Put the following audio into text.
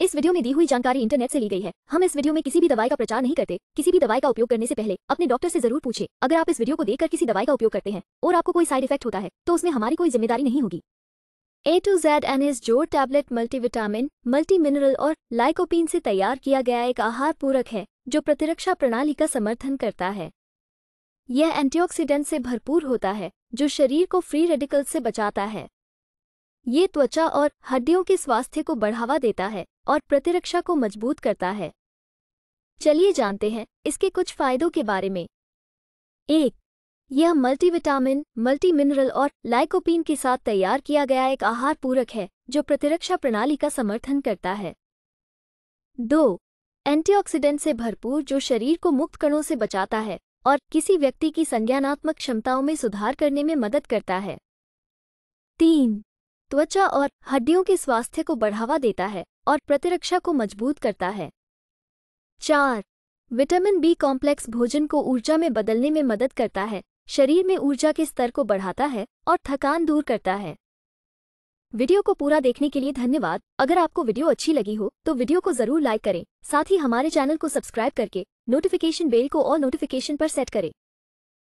इस वीडियो में दी हुई जानकारी इंटरनेट से ली गई है हम इस वीडियो में किसी भी दवाई का प्रचार नहीं करते किसी भी दवाई का उपयोग करने से पहले अपने डॉक्टर से जरूर पूछे अगर आप इस वीडियो को देखकर किसी दवाई का उपयोग करते हैं और आपको कोई साइड इफेक्ट होता है तो उसमें हमारी कोई जिम्मेदारी नहीं होगी A to Z N S जोर टैबलेट मल्टीविटामिन मल्टी मिनरल और लाइकोपिन से तैयार किया गया एक आहार पूरक है जो प्रतिरक्षा प्रणाली का समर्थन करता है यह एंटीऑक्सीडेंट से भरपूर होता है जो शरीर को फ्री रेडिकल से बचाता है ये त्वचा और हड्डियों के स्वास्थ्य को बढ़ावा देता है और प्रतिरक्षा को मजबूत करता है चलिए जानते हैं इसके कुछ फायदों के बारे में एक यह मल्टीविटामिन मल्टी मिनरल और लाइकोपीन के साथ तैयार किया गया एक आहार पूरक है जो प्रतिरक्षा प्रणाली का समर्थन करता है दो एंटीऑक्सीडेंट से भरपूर जो शरीर को मुक्त कणों से बचाता है और किसी व्यक्ति की संज्ञानात्मक क्षमताओं में सुधार करने में मदद करता है तीन त्वचा और हड्डियों के स्वास्थ्य को बढ़ावा देता है और प्रतिरक्षा को मजबूत करता है चार विटामिन बी कॉम्प्लेक्स भोजन को ऊर्जा में बदलने में मदद करता है शरीर में ऊर्जा के स्तर को बढ़ाता है और थकान दूर करता है वीडियो को पूरा देखने के लिए धन्यवाद अगर आपको वीडियो अच्छी लगी हो तो वीडियो को जरूर लाइक करें साथ ही हमारे चैनल को सब्सक्राइब करके नोटिफिकेशन बेल को और नोटिफिकेशन पर सेट करें